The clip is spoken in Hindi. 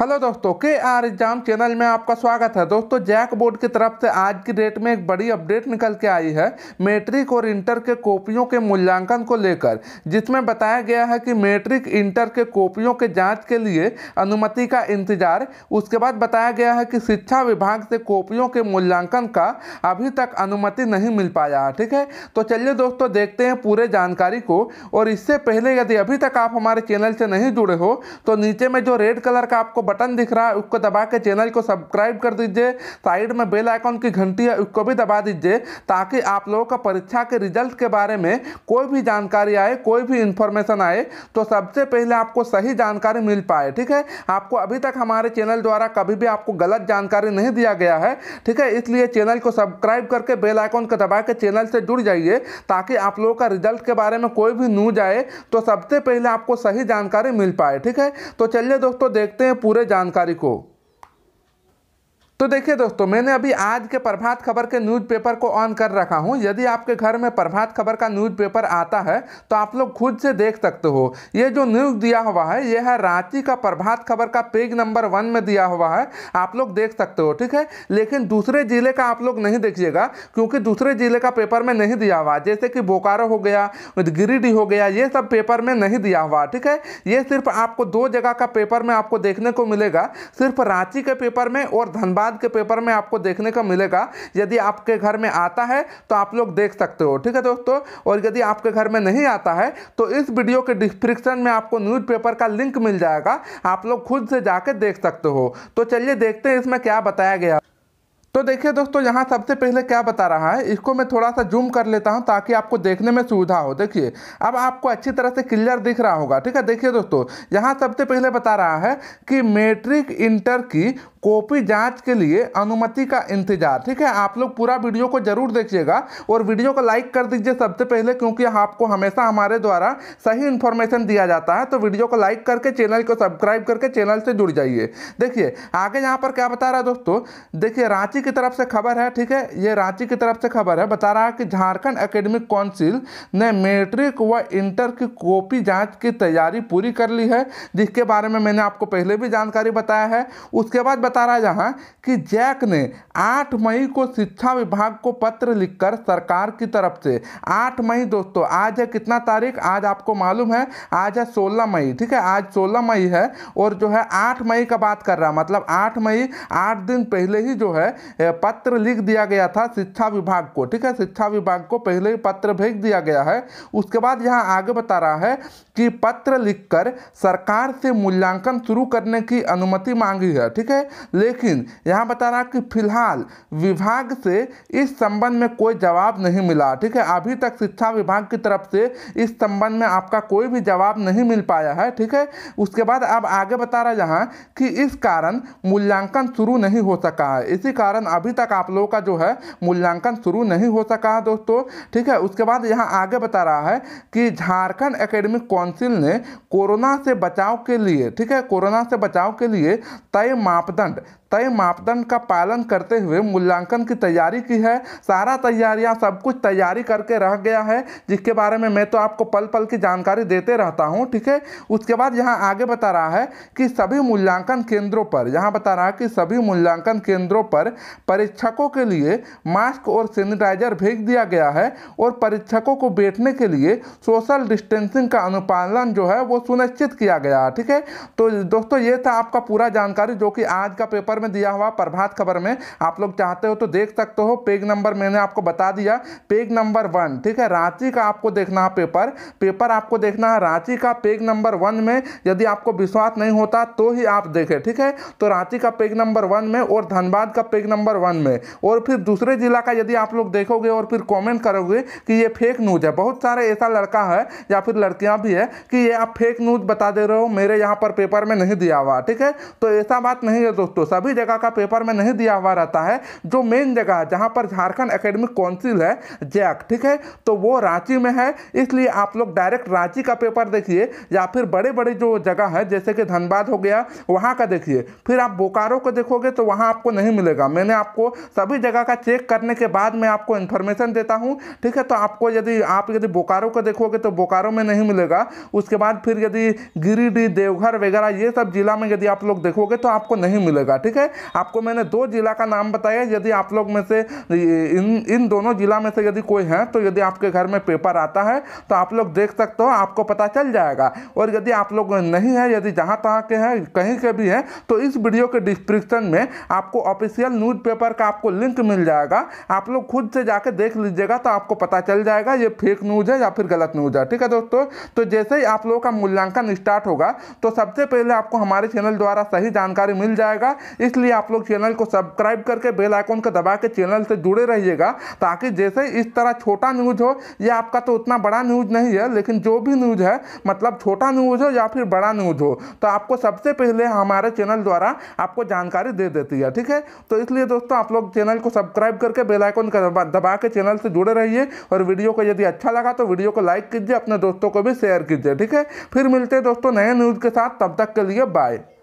हेलो दोस्तों के आर एग्जाम चैनल में आपका स्वागत है दोस्तों जैक बोर्ड की तरफ से आज की डेट में एक बड़ी अपडेट निकल के आई है मैट्रिक और इंटर के कॉपियों के मूल्यांकन को लेकर जिसमें बताया गया है कि मैट्रिक इंटर के कॉपियों के जांच के लिए अनुमति का इंतजार उसके बाद बताया गया है कि शिक्षा विभाग से कॉपियों के मूल्यांकन का अभी तक अनुमति नहीं मिल पाया ठीक है तो चलिए दोस्तों देखते हैं पूरे जानकारी को और इससे पहले यदि अभी तक आप हमारे चैनल से नहीं जुड़े हो तो नीचे में जो रेड कलर का आपको बटन दिख रहा है उसको दबा के चैनल को सब्सक्राइब कर दीजिए साइड में बेल आइकॉन की घंटी है उसको भी दबा दीजिए ताकि आप लोगों का परीक्षा के रिजल्ट के बारे में कोई भी जानकारी आए कोई भी इंफॉर्मेशन आए तो सबसे पहले आपको सही जानकारी मिल पाए ठीक है आपको अभी तक हमारे चैनल द्वारा कभी भी आपको गलत जानकारी नहीं दिया गया है ठीक है इसलिए चैनल को सब्सक्राइब करके बेल आइकॉन को दबा के चैनल से जुड़ जाइए ताकि आप लोगों का रिजल्ट के बारे में कोई भी न्यूज आए तो सबसे पहले आपको सही जानकारी मिल पाए ठीक है तो चलिए दोस्तों देखते हैं पूरे पूरे जानकारी को तो देखिए दोस्तों मैंने अभी आज के प्रभात खबर के न्यूज़पेपर को ऑन कर रखा हूँ यदि आपके घर में प्रभात खबर का न्यूज़पेपर आता है तो आप लोग खुद से देख सकते हो ये जो न्यूज़ दिया हुआ है यह है रांची का प्रभात खबर का पेज नंबर वन में दिया हुआ है आप लोग देख सकते हो ठीक है लेकिन दूसरे ज़िले का आप लोग नहीं देखिएगा क्योंकि दूसरे ज़िले का पेपर में नहीं दिया हुआ जैसे कि बोकारो हो गया गिरिडीह हो गया ये सब पेपर में नहीं दिया हुआ ठीक है ये सिर्फ आपको दो जगह का पेपर में आपको देखने को मिलेगा सिर्फ रांची के पेपर में और धनबाद बाद के पेपर में आपको देखने का मिलेगा यदि आपके घर में आता है तो आप लोग देख सकते हो ठीक है दोस्तों और यदि आपके घर में नहीं आता है तो इस वीडियो के डिस्क्रिप्शन में आपको न्यूज़ पेपर का लिंक मिल जाएगा आप लोग खुद से जाके देख सकते हो तो चलिए देखते हैं इसमें क्या बताया गया तो देखिए दोस्तों यहाँ सबसे पहले क्या बता रहा है इसको मैं थोड़ा सा जूम कर लेता हूँ ताकि आपको देखने में सुविधा हो देखिए अब आपको अच्छी तरह से क्लियर दिख रहा होगा ठीक है देखिए दोस्तों यहाँ सबसे पहले बता रहा है कि मैट्रिक इंटर की कॉपी जांच के लिए अनुमति का इंतजार ठीक है आप लोग पूरा वीडियो को जरूर देखिएगा और वीडियो को लाइक कर दीजिए सबसे पहले क्योंकि आपको हमेशा हमारे द्वारा सही इन्फॉर्मेशन दिया जाता है तो वीडियो को लाइक करके चैनल को सब्सक्राइब करके चैनल से जुड़ जाइए देखिए आगे यहाँ पर क्या बता रहा है दोस्तों देखिए रांची की तरफ से खबर है ठीक है ये रांची की तरफ से खबर है बता रहा है कि झारखंड अकेडमिक काउंसिल ने मेट्रिक व इंटर की कॉपी जाँच की तैयारी पूरी कर ली है जिसके बारे में मैंने आपको पहले भी जानकारी बताया है उसके बाद बता रहा है यहाँ कि जैक ने 8 मई को शिक्षा विभाग को पत्र लिखकर सरकार की तरफ से 8 मई दोस्तों आज है कितना तारीख आज आपको मालूम है आज है 16 मई ठीक है आज 16 मई है और जो है 8 मई का बात कर रहा मतलब 8 मई 8 दिन पहले ही जो है पत्र लिख दिया गया था शिक्षा विभाग को ठीक है शिक्षा विभाग को पहले ही पत्र भेज दिया गया है उसके बाद यहाँ आगे बता रहा है कि पत्र लिखकर सरकार से मूल्यांकन शुरू करने की अनुमति मांगी है ठीक है लेकिन यहाँ बता रहा कि फिलहाल विभाग से इस संबंध में कोई जवाब नहीं मिला ठीक है अभी तक शिक्षा विभाग की तरफ से इस संबंध में आपका कोई भी जवाब नहीं मिल पाया है ठीक है उसके बाद अब आगे बता रहा यहाँ कि इस कारण मूल्यांकन शुरू नहीं हो सका है इसी कारण अभी तक आप लोगों का जो है मूल्यांकन शुरू नहीं हो सका है दोस्तों ठीक है उसके बाद यहाँ आगे बता रहा है कि झारखंड एकेडमिक काउंसिल ने कोरोना से बचाव के लिए ठीक है कोरोना से बचाव के लिए तय मापदंड important तय मापदंड का पालन करते हुए मूल्यांकन की तैयारी की है सारा तैयारियां सब कुछ तैयारी करके रह गया है जिसके बारे में मैं तो आपको पल पल की जानकारी देते रहता हूँ ठीक है उसके बाद यहाँ आगे बता रहा है कि सभी मूल्यांकन केंद्रों पर यहाँ बता रहा है कि सभी मूल्यांकन केंद्रों पर परीक्षकों के लिए मास्क और सैनिटाइजर भेज दिया गया है और परीक्षकों को बैठने के लिए सोशल डिस्टेंसिंग का अनुपालन जो है वो सुनिश्चित किया गया ठीक है तो दोस्तों ये था आपका पूरा जानकारी जो कि आज का पेपर नंबर में दिया हुआ प्रभात खबर में आप लोग चाहते हो तो देख सकते हो पेज नंबर मैंने आपको बता दिया पेज नंबर वन ठीक है रांची का आपको देखना है पेपर पेपर आपको देखना है रांची का पेज नंबर वन में यदि आपको विश्वास नहीं होता तो ही आप देखें ठीक है तो रांची का पेज नंबर वन में और धनबाद का पेज नंबर वन में और फिर दूसरे जिला का यदि आप लोग देखोगे और फिर कॉमेंट करोगे कि ये फेक न्यूज़ है बहुत सारे ऐसा लड़का है या फिर लड़कियां भी है कि ये आप फेक न्यूज़ बता दे रहे हो मेरे यहाँ पर पेपर में नहीं दिया हुआ ठीक है तो ऐसा बात नहीं है दोस्तों सभी सभी जगह का पेपर में नहीं दिया हुआ रहता है जो मेन जगह है जहाँ पर झारखंड एकेडमिक काउंसिल है जैक ठीक है तो वो रांची में है इसलिए आप लोग डायरेक्ट रांची का पेपर देखिए या फिर बड़े बड़े जो जगह है जैसे कि धनबाद हो गया वहाँ का देखिए फिर आप बोकारो को देखोगे तो वहाँ आपको नहीं मिलेगा मैंने आपको सभी जगह का चेक करने के बाद मैं आपको इन्फॉर्मेशन देता हूँ ठीक है तो आपको यदि आप यदि बोकारो को देखोगे तो बोकारो में नहीं मिलेगा उसके बाद फिर यदि गिरिडीह देवघर वगैरह ये सब जिला में यदि आप लोग देखोगे तो आपको नहीं मिलेगा ठीक है है आपको मैंने दो ज़िला का नाम बताया यदि आप लोग में से इन इन दोनों ज़िला में से यदि कोई है तो यदि आपके घर में पेपर आता है तो आप लोग देख सकते हो आपको पता चल जाएगा और यदि आप लोग नहीं है यदि जहाँ तहाँ के हैं कहीं के भी हैं तो इस वीडियो के डिस्क्रिप्शन में आपको ऑफिशियल न्यूज पेपर का आपको लिंक मिल जाएगा आप लोग खुद से जाके देख लीजिएगा तो आपको पता चल जाएगा ये फेक न्यूज़ है या फिर गलत न्यूज़ है ठीक है दोस्तों तो जैसे ही आप लोगों का मूल्यांकन स्टार्ट होगा तो सबसे पहले आपको हमारे चैनल द्वारा सही जानकारी मिल जाएगा इसलिए आप लोग चैनल को सब्सक्राइब करके बेल आइकॉन का दबा के चैनल से जुड़े रहिएगा ताकि जैसे इस तरह छोटा न्यूज़ हो या आपका तो उतना बड़ा न्यूज़ नहीं है लेकिन जो भी न्यूज़ है मतलब छोटा न्यूज़ हो या फिर बड़ा न्यूज़ हो तो आपको सबसे पहले हमारे चैनल द्वारा आपको जानकारी दे देती है ठीक है तो इसलिए दोस्तों आप लोग चैनल को सब्सक्राइब करके बेलाइकॉन का दबा के चैनल से जुड़े रहिए और वीडियो को यदि अच्छा लगा तो वीडियो को लाइक कीजिए अपने दोस्तों को भी शेयर कीजिए ठीक है फिर मिलते हैं दोस्तों नए न्यूज़ के साथ तब तक के लिए बाय